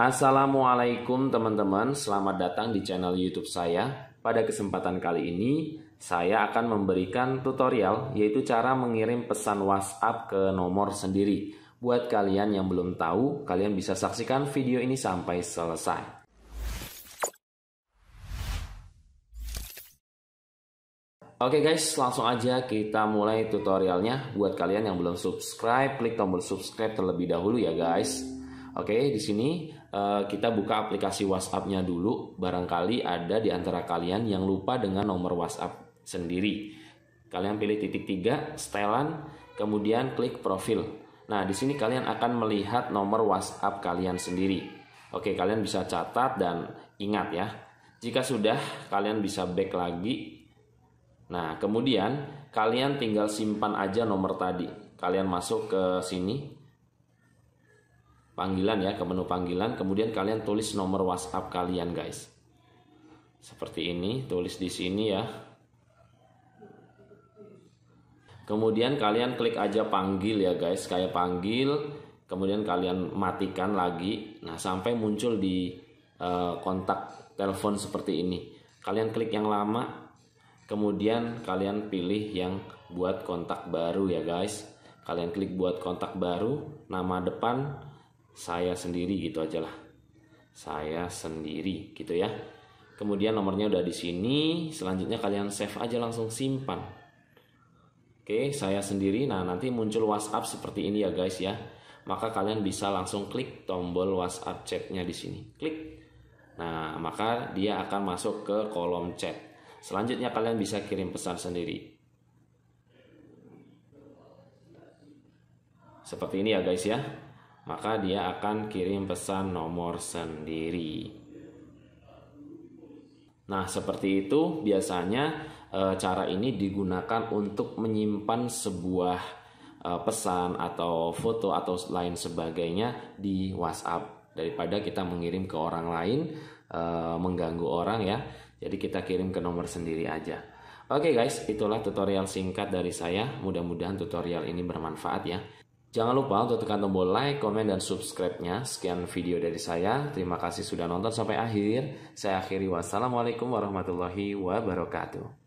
Assalamualaikum teman-teman, selamat datang di channel YouTube saya. Pada kesempatan kali ini, saya akan memberikan tutorial yaitu cara mengirim pesan WhatsApp ke nomor sendiri. Buat kalian yang belum tahu, kalian bisa saksikan video ini sampai selesai. Oke guys, langsung aja kita mulai tutorialnya. Buat kalian yang belum subscribe, klik tombol subscribe terlebih dahulu ya guys. Oke, okay, di sini uh, kita buka aplikasi WhatsApp-nya dulu. Barangkali ada di antara kalian yang lupa dengan nomor WhatsApp sendiri. Kalian pilih titik tiga, setelan, kemudian klik profil. Nah, di sini kalian akan melihat nomor WhatsApp kalian sendiri. Oke, kalian bisa catat dan ingat ya. Jika sudah, kalian bisa back lagi. Nah, kemudian kalian tinggal simpan aja nomor tadi. Kalian masuk ke sini, panggilan ya ke menu panggilan kemudian kalian tulis nomor WhatsApp kalian guys seperti ini tulis di sini ya kemudian kalian klik aja panggil ya guys kayak panggil kemudian kalian matikan lagi nah sampai muncul di uh, kontak telepon seperti ini kalian klik yang lama kemudian kalian pilih yang buat kontak baru ya guys kalian klik buat kontak baru nama depan saya sendiri gitu aja lah saya sendiri gitu ya kemudian nomornya udah di sini selanjutnya kalian save aja langsung simpan oke saya sendiri nah nanti muncul WhatsApp seperti ini ya guys ya maka kalian bisa langsung klik tombol WhatsApp chatnya di sini klik nah maka dia akan masuk ke kolom chat selanjutnya kalian bisa kirim pesan sendiri seperti ini ya guys ya maka dia akan kirim pesan nomor sendiri. Nah, seperti itu biasanya e, cara ini digunakan untuk menyimpan sebuah e, pesan atau foto atau lain sebagainya di WhatsApp daripada kita mengirim ke orang lain e, mengganggu orang ya. Jadi kita kirim ke nomor sendiri aja. Oke okay guys, itulah tutorial singkat dari saya. Mudah-mudahan tutorial ini bermanfaat ya. Jangan lupa untuk tekan tombol like, komen, dan subscribe-nya. Sekian video dari saya. Terima kasih sudah nonton sampai akhir. Saya akhiri. Wassalamualaikum warahmatullahi wabarakatuh.